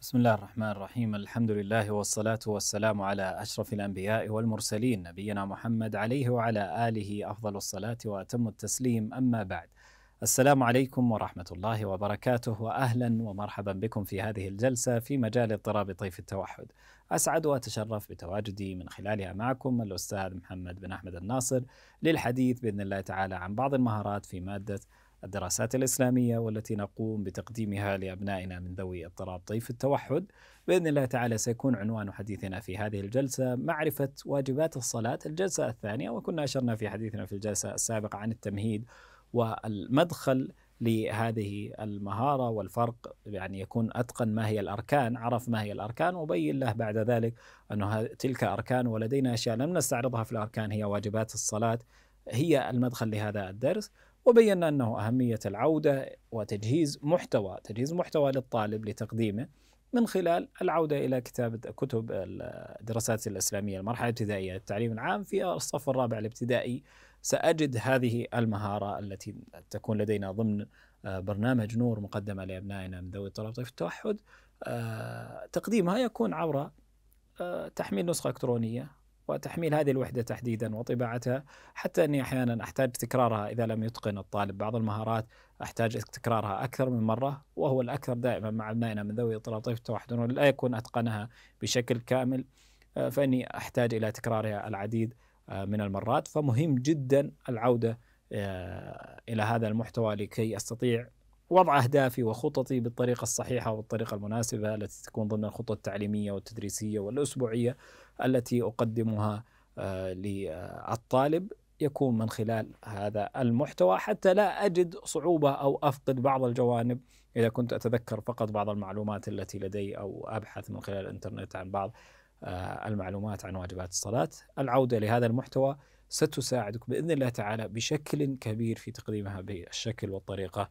بسم الله الرحمن الرحيم الحمد لله والصلاة والسلام على أشرف الأنبياء والمرسلين نبينا محمد عليه وعلى آله أفضل الصلاة وأتم التسليم أما بعد السلام عليكم ورحمة الله وبركاته وأهلا ومرحبا بكم في هذه الجلسة في مجال اضطراب طيف التوحد أسعد وأتشرف بتواجدي من خلالها معكم الأستاذ محمد بن أحمد الناصر للحديث بإذن الله تعالى عن بعض المهارات في مادة الدراسات الإسلامية والتي نقوم بتقديمها لأبنائنا من ذوي اضطراب طيف التوحد بإذن الله تعالى سيكون عنوان حديثنا في هذه الجلسة معرفة واجبات الصلاة الجلسة الثانية وكنا أشرنا في حديثنا في الجلسة السابقة عن التمهيد والمدخل لهذه المهارة والفرق يعني يكون أتقن ما هي الأركان عرف ما هي الأركان وبين له بعد ذلك أن تلك أركان ولدينا أشياء لم نستعرضها في الأركان هي واجبات الصلاة هي المدخل لهذا الدرس وبينا أنه أهمية العودة وتجهيز محتوى تجهيز محتوى للطالب لتقديمه من خلال العودة إلى كتابة كتب الدراسات الإسلامية المرحلة الابتدائية التعليم العام في الصف الرابع الابتدائي سأجد هذه المهارة التي تكون لدينا ضمن آه، برنامج نور مقدمة لأبنائنا من ذوي اضطراب طيف التوحد آه، تقديمها يكون عبر آه، تحميل نسخة إلكترونية وتحميل هذه الوحده تحديدا وطباعتها حتى اني احيانا احتاج تكرارها اذا لم يتقن الطالب بعض المهارات احتاج تكرارها اكثر من مره وهو الاكثر دائما مع ابنائنا من ذوي اضطراب التوحد لا يكون اتقنها بشكل كامل آه، فاني احتاج الى تكرارها العديد آه، من المرات فمهم جدا العوده آه، الى هذا المحتوى لكي استطيع وضع اهدافي وخططي بالطريقه الصحيحه وبالطريقه المناسبه التي تكون ضمن الخطه التعليميه والتدريسيه والاسبوعيه التي أقدمها آه، للطالب يكون من خلال هذا المحتوى حتى لا أجد صعوبة أو أفقد بعض الجوانب إذا كنت أتذكر فقط بعض المعلومات التي لدي أو أبحث من خلال الإنترنت عن بعض آه، المعلومات عن واجبات الصلاة العودة لهذا المحتوى ستساعدك بإذن الله تعالى بشكل كبير في تقديمها بالشكل والطريقة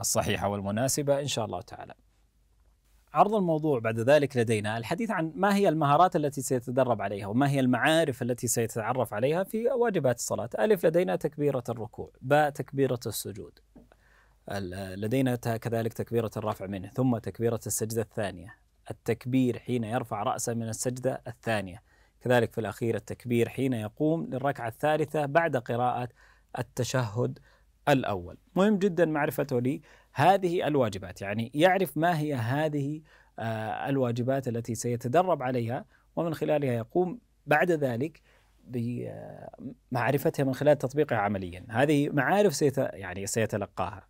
الصحيحة والمناسبة إن شاء الله تعالى عرض الموضوع بعد ذلك لدينا الحديث عن ما هي المهارات التي سيتدرب عليها وما هي المعارف التي سيتعرف عليها في واجبات الصلاة ألف لدينا تكبيرة الركوع باء تكبيرة السجود لدينا كذلك تكبيرة الرفع منه ثم تكبيرة السجدة الثانية التكبير حين يرفع رأسه من السجدة الثانية كذلك في الأخير التكبير حين يقوم للركعة الثالثة بعد قراءة التشهد الأول مهم جدا معرفته لي هذه الواجبات يعني يعرف ما هي هذه آه، الواجبات التي سيتدرب عليها ومن خلالها يقوم بعد ذلك بمعرفتها آه، من خلال تطبيقها عمليا هذه معارف سيت يعني سيتلقاها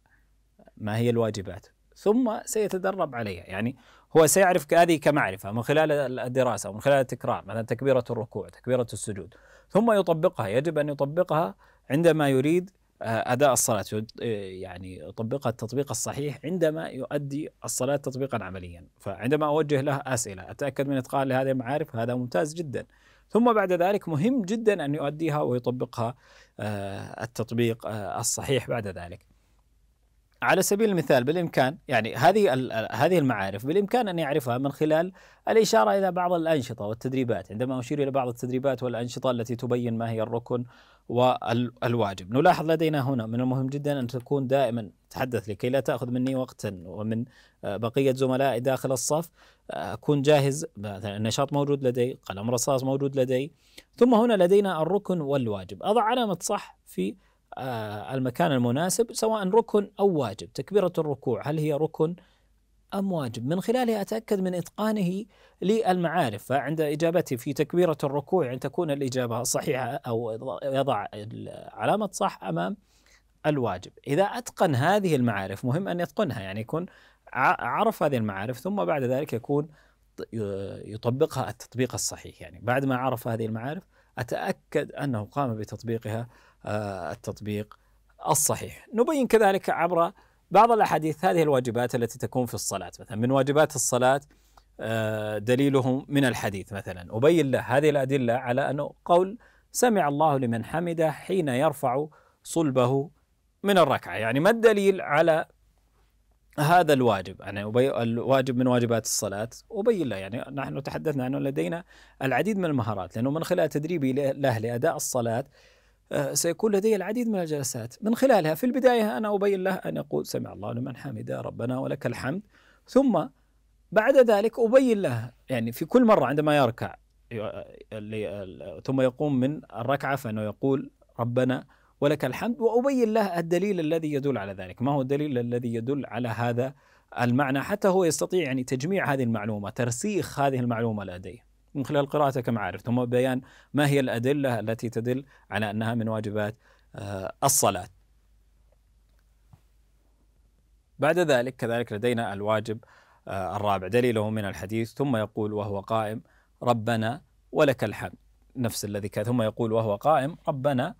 ما هي الواجبات ثم سيتدرب عليها يعني هو سيعرف هذه كمعرفة من خلال الدراسة ومن خلال التكرار مثلا تكبيرة الركوع تكبيرة السجود ثم يطبقها يجب أن يطبقها عندما يريد آه، اداء الصلاه آه، يعني طبق التطبيق الصحيح عندما يؤدي الصلاه تطبيقا عمليا فعندما اوجه له اسئله اتاكد من اتقان لهذه المعارف هذا ممتاز جدا ثم بعد ذلك مهم جدا ان يؤديها ويطبقها آه، التطبيق الصحيح بعد ذلك على سبيل المثال بالامكان يعني هذه هذه المعارف بالامكان ان يعرفها من خلال الاشاره الى بعض الانشطه والتدريبات، عندما اشير الى بعض التدريبات والانشطه التي تبين ما هي الركن والواجب. نلاحظ لدينا هنا من المهم جدا ان تكون دائما تحدث لكي لا تاخذ مني وقتا ومن آه، بقيه زملائي داخل الصف آه، اكون جاهز مثلا النشاط موجود لدي، قلم رصاص موجود لدي، ثم هنا لدينا الركن والواجب، اضع علامه صح في آه، المكان المناسب سواء ركن أو واجب تكبيرة الركوع هل هي ركن أم واجب من خلالها أتأكد من إتقانه للمعارف فعند إجابتي في تكبيرة الركوع أن تكون الإجابة صحيحة أو يضع علامة صح أمام الواجب إذا أتقن هذه المعارف مهم أن يتقنها يعني يكون عرف هذه المعارف ثم بعد ذلك يكون يطبقها التطبيق الصحيح يعني بعد ما عرف هذه المعارف أتأكد أنه قام بتطبيقها آه، التطبيق الصحيح نبين كذلك عبر بعض الأحاديث هذه الواجبات التي تكون في الصلاة مثلا من واجبات الصلاة آه، دليله من الحديث مثلا أبين له هذه الأدلة على أنه قول سمع الله لمن حمده حين يرفع صلبه من الركعة يعني ما الدليل على هذا الواجب أنا الواجب من واجبات الصلاة أبين له يعني نحن تحدثنا أنه لدينا العديد من المهارات لأنه من خلال تدريبي له لأداء الصلاة آه، سيكون لدي العديد من الجلسات من خلالها في البداية أنا أبين له أن يقول سمع الله لمن حمده ربنا ولك الحمد ثم بعد ذلك أبين له يعني في كل مرة عندما يركع ثم يقوم من الركعة فإنه يقول ربنا ولك الحمد وأبين له الدليل الذي يدل على ذلك ما هو الدليل الذي يدل على هذا المعنى حتى هو يستطيع يعني تجميع هذه المعلومة ترسيخ هذه المعلومة لديه من خلال قراءته معارف ثم بيان ما هي الأدلة التي تدل على أنها من واجبات آه، الصلاة بعد ذلك كذلك لدينا الواجب آه، الرابع دليله من الحديث ثم يقول وهو قائم ربنا ولك الحمد نفس الذي كان ثم يقول وهو قائم ربنا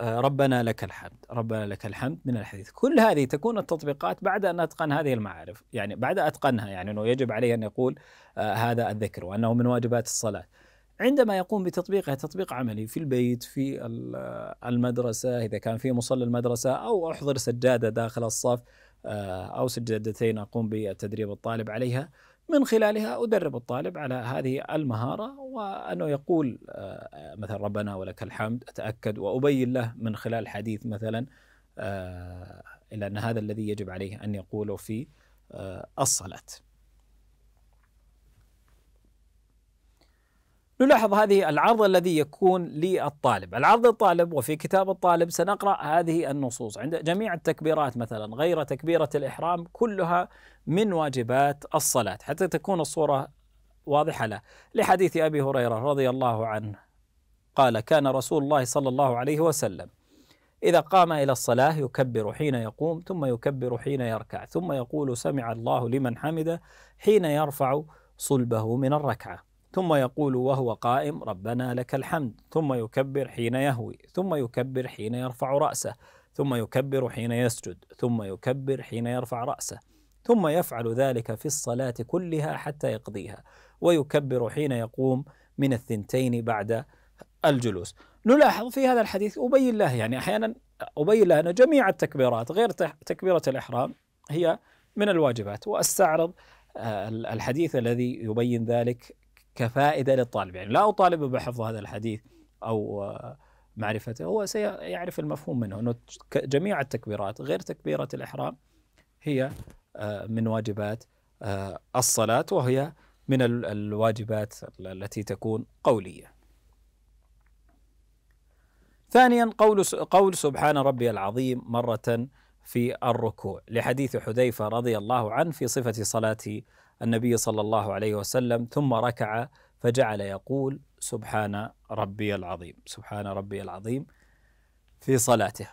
آه، ربنا لك الحمد ربنا لك الحمد من الحديث كل هذه تكون التطبيقات بعد أن أتقن هذه المعارف يعني بعد أتقنها يعني أنه يجب عليه أن يقول آه، هذا الذكر وأنه من واجبات الصلاة عندما يقوم بتطبيقها تطبيق عملي في البيت في آه، المدرسة إذا كان في مصلى المدرسة أو أحضر سجادة داخل الصف أو سجادتين أقوم بتدريب الطالب عليها من خلالها أدرب الطالب على هذه المهارة وأنه يقول آه، مثلا ربنا ولك الحمد أتأكد وأبين له من خلال حديث مثلا آه، إلى أن هذا الذي يجب عليه أن يقوله في آه، الصلاة نلاحظ هذه العرض الذي يكون للطالب العرض الطالب وفي كتاب الطالب سنقرأ هذه النصوص عند جميع التكبيرات مثلا غير تكبيرة الإحرام كلها من واجبات الصلاة حتى تكون الصورة واضحة له لحديث أبي هريرة رضي الله عنه قال كان رسول الله صلى الله عليه وسلم إذا قام إلى الصلاة يكبر حين يقوم ثم يكبر حين يركع ثم يقول سمع الله لمن حمده حين يرفع صلبه من الركعه ثم يقول وهو قائم ربنا لك الحمد ثم يكبر حين يهوي ثم يكبر حين يرفع رأسه ثم يكبر حين يسجد ثم يكبر حين يرفع رأسه ثم يفعل ذلك في الصلاة كلها حتى يقضيها ويكبر حين يقوم من الثنتين بعد الجلوس نلاحظ في هذا الحديث أبي له يعني أحيانا أبين له أن جميع التكبيرات غير تكبيرة الإحرام هي من الواجبات وأستعرض آه، الحديث الذي يبين ذلك كفائدة للطالب يعني لا أطالبه بحفظ هذا الحديث أو آه، معرفته هو سيعرف المفهوم منه أنه جميع التكبيرات غير تكبيرة الإحرام هي آه، من واجبات آه، الصلاة وهي من الواجبات التي تكون قولية ثانيا قول قول سبحان ربي العظيم مرة في الركوع لحديث حذيفة رضي الله عنه في صفة صلاة النبي صلى الله عليه وسلم ثم ركع فجعل يقول سبحان ربي العظيم سبحان ربي العظيم في صلاته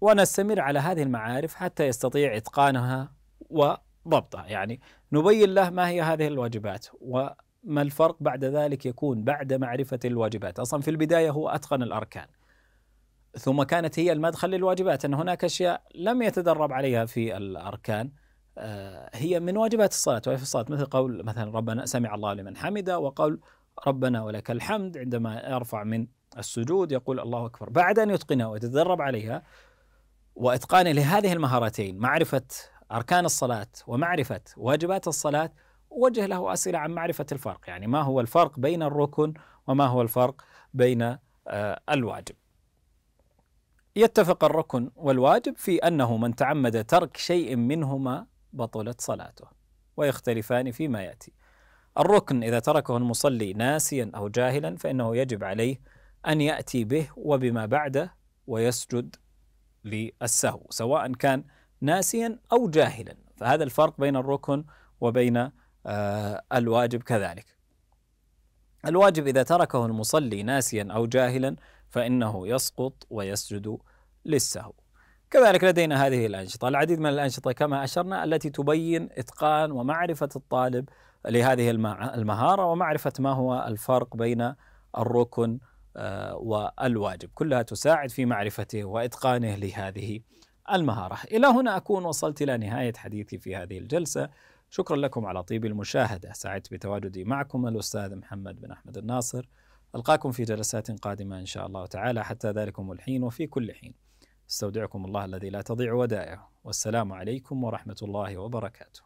ونستمر على هذه المعارف حتى يستطيع اتقانها وضبطها يعني نبين له ما هي هذه الواجبات وما الفرق بعد ذلك يكون بعد معرفه الواجبات اصلا في البدايه هو اتقن الاركان ثم كانت هي المدخل للواجبات ان هناك اشياء لم يتدرب عليها في الاركان آه، هي من واجبات الصلاة وهي في الصلاة مثل قول مثلا ربنا سمع الله لمن حمده وقول ربنا ولك الحمد عندما يرفع من السجود يقول الله أكبر بعد أن يتقنها ويتدرب عليها وإتقانه لهذه المهارتين معرفة أركان الصلاة ومعرفة واجبات الصلاة وجه له أسئلة عن معرفة الفرق يعني ما هو الفرق بين الركن وما هو الفرق بين آه، الواجب يتفق الركن والواجب في أنه من تعمد ترك شيء منهما بطلت صلاته ويختلفان فيما ياتي الركن اذا تركه المصلي ناسيا او جاهلا فانه يجب عليه ان ياتي به وبما بعده ويسجد للسهو سواء كان ناسيا او جاهلا فهذا الفرق بين الركن وبين آه، الواجب كذلك الواجب اذا تركه المصلي ناسيا او جاهلا فانه يسقط ويسجد للسهو كذلك لدينا هذه الأنشطة العديد من الأنشطة كما أشرنا التي تبين إتقان ومعرفة الطالب لهذه المهارة ومعرفة ما هو الفرق بين الركن آه، والواجب كلها تساعد في معرفته وإتقانه لهذه المهارة إلى هنا أكون وصلت إلى نهاية حديثي في هذه الجلسة شكرا لكم على طيب المشاهدة سعدت بتواجدي معكم الأستاذ محمد بن أحمد الناصر ألقاكم في جلسات قادمة إن شاء الله تعالى حتى ذلكم الحين وفي كل حين استودعكم الله الذي لا تضيع ودائعه والسلام عليكم ورحمه الله وبركاته